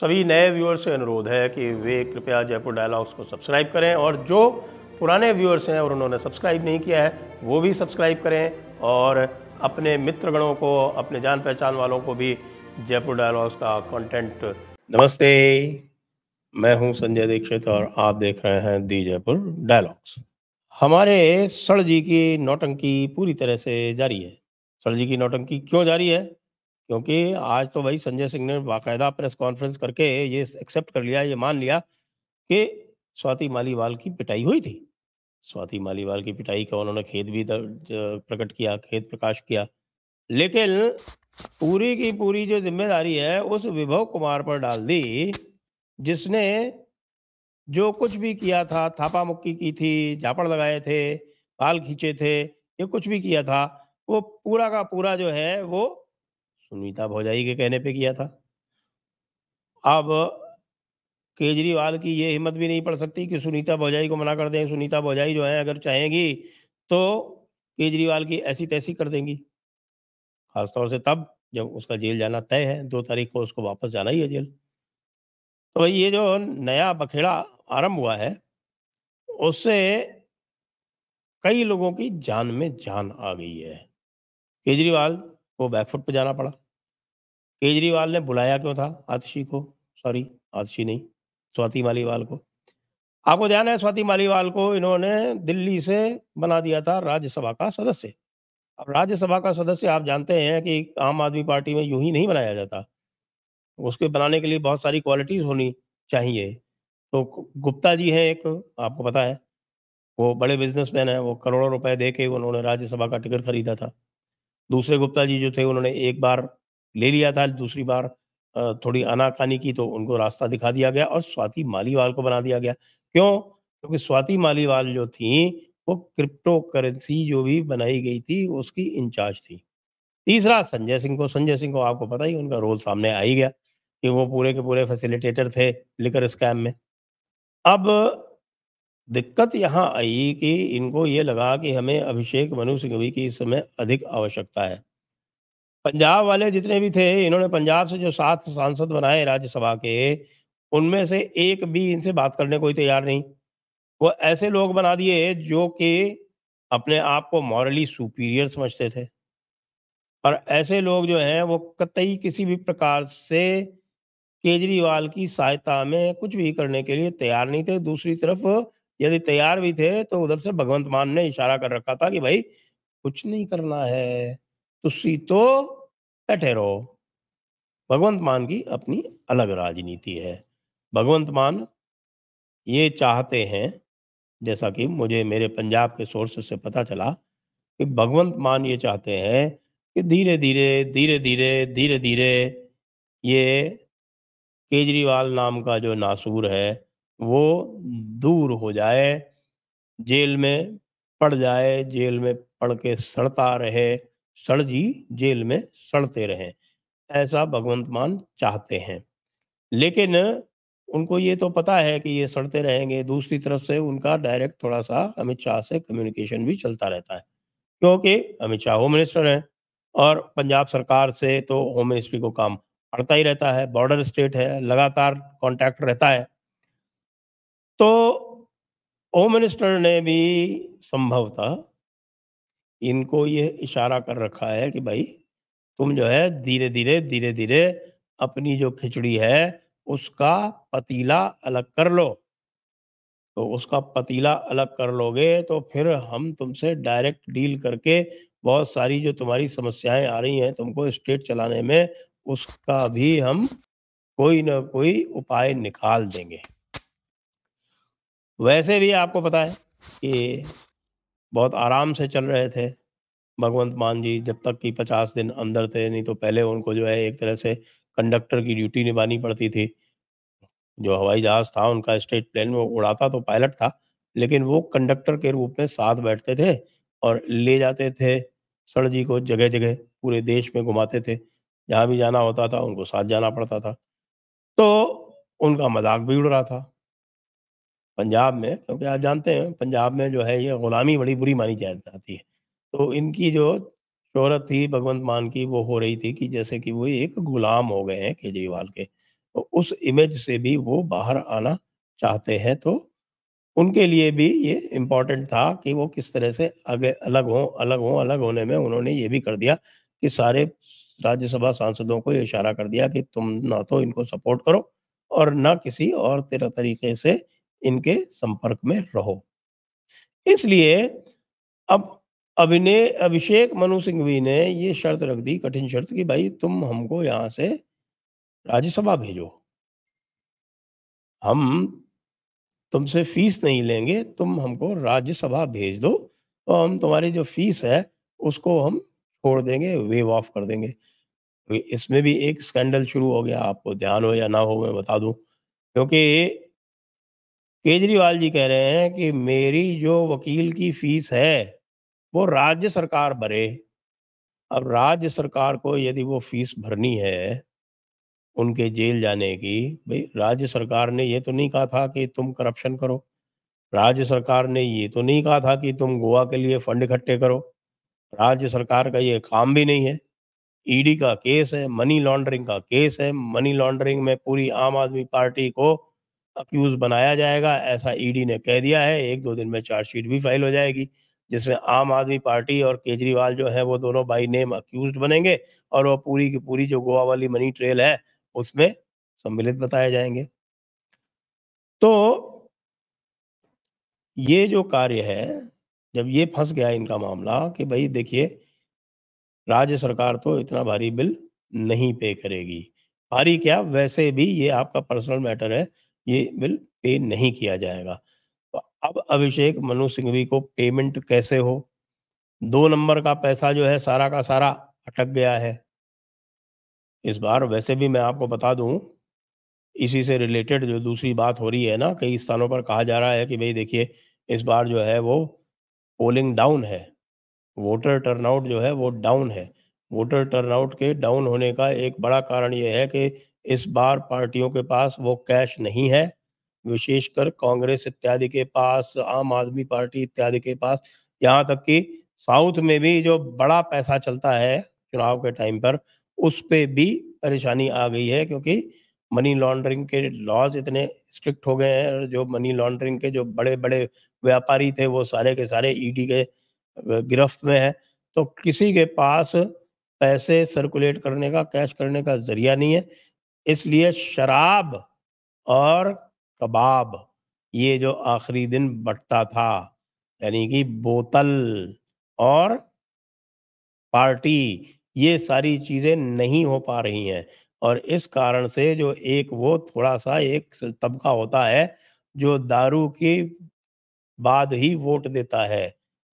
सभी नए व्यूअर्स से अनुरोध है कि वे कृपया जयपुर डायलॉग्स को सब्सक्राइब करें और जो पुराने व्यूअर्स हैं और उन्होंने सब्सक्राइब नहीं किया है वो भी सब्सक्राइब करें और अपने मित्रगणों को अपने जान पहचान वालों को भी जयपुर डायलॉग्स का कंटेंट नमस्ते मैं हूं संजय दीक्षित और आप देख रहे हैं दी जयपुर डायलॉग्स हमारे सड़ जी की नौटंकी पूरी तरह से जारी है सड़ जी की नौटंकी क्यों जारी है क्योंकि आज तो भाई संजय सिंह ने बाकायदा प्रेस कॉन्फ्रेंस करके ये एक्सेप्ट कर लिया ये मान लिया कि स्वाति मालीवाल की पिटाई हुई थी स्वाति मालीवाल की पिटाई का उन्होंने खेद भी प्रकट किया खेद प्रकाश किया लेकिन पूरी की पूरी जो जिम्मेदारी है उस विभव कुमार पर डाल दी जिसने जो कुछ भी किया था थापा मुक्की की थी झापड़ लगाए थे बाल खींचे थे ये कुछ भी किया था वो पूरा का पूरा जो है वो सुनीता भौजाई के कहने पे किया था अब केजरीवाल की ये हिम्मत भी नहीं पड़ सकती कि सुनीता भौजाई को मना कर दें सुनीता भौजाई जो है अगर चाहेंगी तो केजरीवाल की ऐसी तैसी कर देंगी खासतौर से तब जब उसका जेल जाना तय है दो तारीख को उसको वापस जाना ही है जेल तो भाई ये जो नया बखेड़ा आरंभ हुआ है उससे कई लोगों की जान में जान आ गई है केजरीवाल को बैकफुट पर जाना पड़ा केजरीवाल ने बुलाया क्यों था आतिशी को सॉरी आतिशी नहीं स्वाति मालीवाल को आपको ध्यान है स्वाति मालीवाल को इन्होंने दिल्ली से बना दिया था राज्यसभा का सदस्य अब राज्यसभा का सदस्य आप जानते हैं कि आम आदमी पार्टी में यूं ही नहीं बनाया जाता उसके बनाने के लिए बहुत सारी क्वालिटीज होनी चाहिए तो गुप्ता जी हैं एक आपको पता है वो बड़े बिजनेसमैन हैं वो करोड़ों रुपए दे के उन्होंने राज्यसभा का टिकट खरीदा था दूसरे गुप्ता जी जो थे उन्होंने एक बार ले लिया था दूसरी बार थोड़ी आनाकानी की तो उनको रास्ता दिखा दिया गया और स्वाति मालीवाल को बना दिया गया क्यों क्योंकि स्वाति मालीवाल जो थी वो क्रिप्टो करेंसी जो भी बनाई गई थी उसकी इंचार्ज थी तीसरा संजय सिंह को संजय सिंह को आपको पता ही उनका रोल सामने आ ही गया कि वो पूरे के पूरे फैसिलिटेटर थे लिकर स्कैम में अब दिक्कत यहाँ आई कि इनको ये लगा कि हमें अभिषेक मनु सिंघवी की इस समय अधिक आवश्यकता है पंजाब वाले जितने भी थे इन्होंने पंजाब से जो सात सांसद बनाए राज्यसभा के उनमें से एक भी इनसे बात करने को तैयार नहीं वो ऐसे लोग बना दिए जो कि अपने आप को मॉरली सुपीरियर समझते थे और ऐसे लोग जो हैं वो कतई किसी भी प्रकार से केजरीवाल की सहायता में कुछ भी करने के लिए तैयार नहीं थे दूसरी तरफ यदि तैयार भी थे तो उधर से भगवंत मान ने इशारा कर रखा था कि भाई कुछ नहीं करना है तुसी तो बैठे रहो भगवंत मान की अपनी अलग राजनीति है भगवंत मान ये चाहते हैं जैसा कि मुझे मेरे पंजाब के सोर्स से पता चला कि भगवंत मान ये चाहते हैं कि धीरे धीरे धीरे धीरे धीरे धीरे ये केजरीवाल नाम का जो नासूर है वो दूर हो जाए जेल में पड़ जाए जेल में पड़ के सड़ता रहे सड़ जी जेल में सड़ते रहें ऐसा भगवंत मान चाहते हैं लेकिन उनको ये तो पता है कि ये सड़ते रहेंगे दूसरी तरफ से उनका डायरेक्ट थोड़ा सा अमित शाह से कम्युनिकेशन भी चलता रहता है क्योंकि अमित शाह होम मिनिस्टर हैं और पंजाब सरकार से तो होम मिनिस्ट्री को काम पड़ता ही रहता है बॉर्डर स्टेट है लगातार कॉन्टैक्ट रहता है तो होम मिनिस्टर ने भी संभवतः इनको ये इशारा कर रखा है कि भाई तुम जो है धीरे धीरे धीरे धीरे अपनी जो खिचड़ी है उसका पतीला अलग कर लो तो उसका पतीला अलग कर लोगे तो फिर हम तुमसे डायरेक्ट डील करके बहुत सारी जो तुम्हारी समस्याएं आ रही हैं तुमको स्टेट चलाने में उसका भी हम कोई ना कोई उपाय निकाल देंगे वैसे भी आपको पता है कि बहुत आराम से चल रहे थे भगवंत मान जी जब तक कि पचास दिन अंदर थे नहीं तो पहले उनको जो है एक तरह से कंडक्टर की ड्यूटी निभानी पड़ती थी जो हवाई जहाज था उनका स्टेट प्लेन में उड़ाता तो पायलट था लेकिन वो कंडक्टर के रूप में साथ बैठते थे और ले जाते थे सर जी को जगह जगह पूरे देश में घुमाते थे जहाँ भी जाना होता था उनको साथ जाना पड़ता था तो उनका मजाक भी उड़ रहा था पंजाब में क्योंकि आप जानते हैं पंजाब में जो है ये ग़ुलामी बड़ी बुरी मानी जाती है तो इनकी जो शोहरत थी भगवंत मान की वो हो रही थी कि जैसे कि वो एक गुलाम हो गए हैं केजरीवाल के तो उस इमेज से भी वो बाहर आना चाहते हैं तो उनके लिए भी ये इम्पोर्टेंट था कि वो किस तरह से आगे अलग हों अलग हों अलग होने में उन्होंने ये भी कर दिया कि सारे राज्यसभा सांसदों को इशारा कर दिया कि तुम ना तो इनको सपोर्ट करो और ना किसी और तेरा तरीके से इनके संपर्क में रहो इसलिए अब अभिनय अभिषेक मनु सिंघवी ने ये शर्त रख दी कठिन शर्त कि भाई तुम हमको यहाँ से राज्यसभा भेजो हम तुमसे फीस नहीं लेंगे तुम हमको राज्यसभा भेज दो तो हम तुम्हारी जो फीस है उसको हम छोड़ देंगे वेव ऑफ कर देंगे इसमें भी एक स्कैंडल शुरू हो गया आपको ध्यान हो या ना हो मैं बता दूं क्योंकि केजरीवाल जी कह रहे हैं कि मेरी जो वकील की फीस है वो राज्य सरकार भरे अब राज्य सरकार को यदि वो फीस भरनी है उनके जेल जाने की भाई राज्य सरकार ने ये तो नहीं कहा था कि तुम करप्शन करो राज्य सरकार ने ये तो नहीं कहा था कि तुम गोवा के लिए फंड इकट्ठे करो राज्य सरकार का ये काम भी नहीं है ईडी का केस है मनी लॉन्ड्रिंग का केस है मनी लॉन्ड्रिंग में पूरी आम आदमी पार्टी को अक्यूज बनाया जाएगा ऐसा ईडी e ने कह दिया है एक दो दिन में चार्जशीट भी फाइल हो जाएगी जिसमें आम आदमी पार्टी और केजरीवाल जो है वो दोनों बाई नेम अक्यूज बनेंगे और वो पूरी की पूरी जो गोवा वाली मनी ट्रेल है उसमें सम्मिलित बताए जाएंगे तो ये जो कार्य है जब ये फंस गया इनका मामला कि भाई देखिए राज्य सरकार तो इतना भारी बिल नहीं पे करेगी भारी क्या वैसे भी ये आपका पर्सनल मैटर है ये बिल पे नहीं किया जाएगा तो अब अभिषेक मनु सिंघवी को पेमेंट कैसे हो दो नंबर का पैसा जो है सारा का सारा अटक गया है इस बार वैसे भी मैं आपको बता दूं इसी से रिलेटेड जो दूसरी बात हो रही है ना कई स्थानों पर कहा जा रहा है कि भाई देखिए इस बार जो है वो पोलिंग डाउन है वोटर टर्नआउट जो है वो डाउन है वोटर टर्नआउट के डाउन होने का एक बड़ा कारण यह है कि इस बार पार्टियों के पास वो कैश नहीं है विशेषकर कांग्रेस इत्यादि के पास आम आदमी पार्टी इत्यादि के पास यहाँ तक कि साउथ में भी जो बड़ा पैसा चलता है चुनाव के टाइम पर उस पर भी परेशानी आ गई है क्योंकि मनी लॉन्ड्रिंग के लॉज इतने स्ट्रिक्ट हो गए हैं और जो मनी लॉन्ड्रिंग के जो बड़े बड़े व्यापारी थे वो सारे के सारे ईडी के गिरफ्त में है तो किसी के पास पैसे सर्कुलेट करने का कैश करने का जरिया नहीं है इसलिए शराब और कबाब ये जो आखिरी दिन बटता था यानी कि बोतल और पार्टी ये सारी चीज़ें नहीं हो पा रही हैं और इस कारण से जो एक वो थोड़ा सा एक तबका होता है जो दारू के बाद ही वोट देता है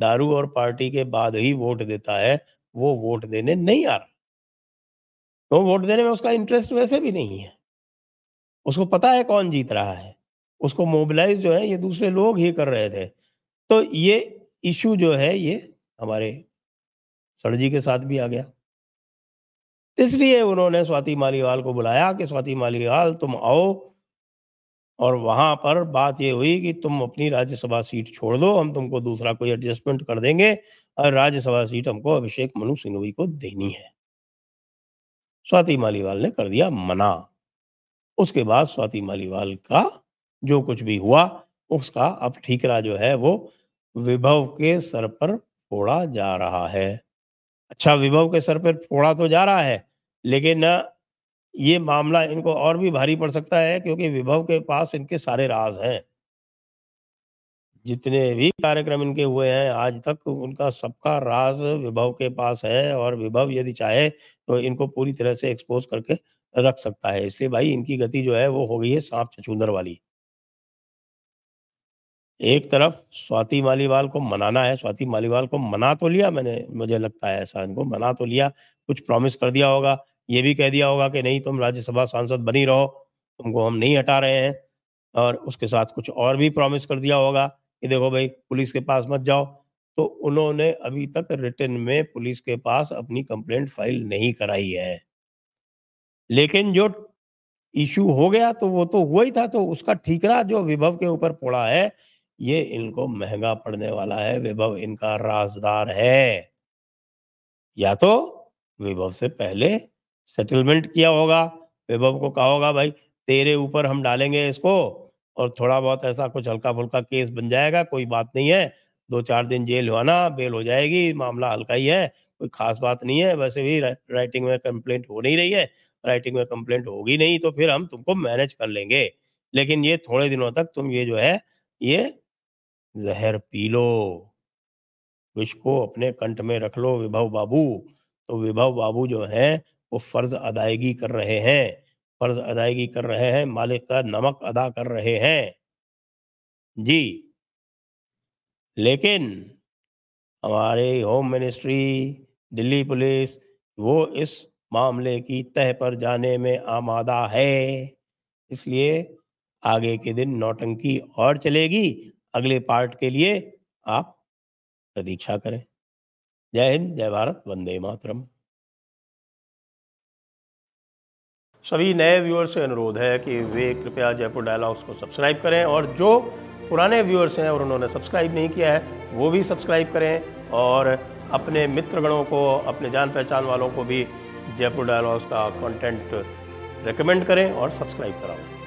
दारू और पार्टी के बाद ही वोट देता है वो वोट देने नहीं आ रहा वो वोट देने में उसका इंटरेस्ट वैसे भी नहीं है उसको पता है कौन जीत रहा है उसको मोबिलाइज जो है ये दूसरे लोग ही कर रहे थे तो ये इशू जो है ये हमारे सरजी के साथ भी आ गया इसलिए उन्होंने स्वाति मालीवाल को बुलाया कि स्वाति मालीवाल तुम आओ और वहाँ पर बात ये हुई कि तुम अपनी राज्यसभा सीट छोड़ दो हम तुमको दूसरा कोई एडजस्टमेंट कर देंगे और राज्यसभा सीट हमको अभिषेक मनु सिंघवी को देनी है स्वाति मालीवाल ने कर दिया मना उसके बाद स्वाति मालीवाल का जो कुछ भी हुआ उसका अब ठीकरा जो है वो विभव के सर पर फोड़ा जा रहा है अच्छा विभव के सर पर फोड़ा तो जा रहा है लेकिन ये मामला इनको और भी भारी पड़ सकता है क्योंकि विभव के पास इनके सारे राज हैं जितने भी कार्यक्रम इनके हुए हैं आज तक उनका सबका राज विभव के पास है और विभव यदि चाहे तो इनको पूरी तरह से एक्सपोज करके रख सकता है इसलिए भाई इनकी गति जो है वो हो गई है सांप छछूंदर वाली एक तरफ स्वाति मालीवाल को मनाना है स्वाति मालीवाल को मना तो लिया मैंने मुझे लगता है ऐसा इनको मना तो लिया कुछ प्रॉमिस कर दिया होगा ये भी कह दिया होगा कि नहीं तुम राज्यसभा सांसद बनी रहो तुमको हम नहीं हटा रहे हैं और उसके साथ कुछ और भी प्रॉमिस कर दिया होगा कि देखो भाई पुलिस के पास मत जाओ तो उन्होंने अभी तक रिटर्न में पुलिस के पास अपनी कंप्लेंट फाइल नहीं कराई है लेकिन जो इशू हो गया तो वो तो हुआ ही था तो उसका ठीकरा जो विभव के ऊपर पड़ा है ये इनको महंगा पड़ने वाला है विभव इनका राजदार है या तो विभव से पहले सेटलमेंट किया होगा वैभव को कहा होगा भाई तेरे ऊपर हम डालेंगे इसको और थोड़ा बहुत ऐसा कुछ हल्का फुल्का केस बन जाएगा कोई बात नहीं है दो चार दिन जेल होना बेल हो जाएगी मामला हल्का ही है कोई खास बात नहीं है वैसे भी राइटिंग में कंप्लेंट हो नहीं रही है राइटिंग में कंप्लेंट होगी नहीं तो फिर हम तुमको मैनेज कर लेंगे लेकिन ये थोड़े दिनों तक तुम ये जो है ये जहर पी लो विष को अपने कंठ में रख लो विभव बाबू तो विभव बाबू जो है वो फ़र्ज़ अदायगी कर रहे हैं फ़र्ज़ अदायगी कर रहे हैं मालिक का नमक अदा कर रहे हैं। जी। लेकिन हमारे होम मिनिस्ट्री, दिल्ली पुलिस वो इस मामले की तह पर जाने में आमादा है। इसलिए आगे के दिन नौटंकी और चलेगी, अगले पार्ट के लिए आप प्रतीक्षा करें। जय हिंद, जय भारत, वंदे मातरम। सभी नए व्यूअर्स से अनुरोध है कि वे कृपया जयपुर डायलॉग्स को सब्सक्राइब करें और जो पुराने व्यूअर्स हैं और उन्होंने सब्सक्राइब नहीं किया है वो भी सब्सक्राइब करें और अपने मित्रगणों को अपने जान पहचान वालों को भी जयपुर डायलॉग्स का कंटेंट रिकमेंड करें और सब्सक्राइब कराओ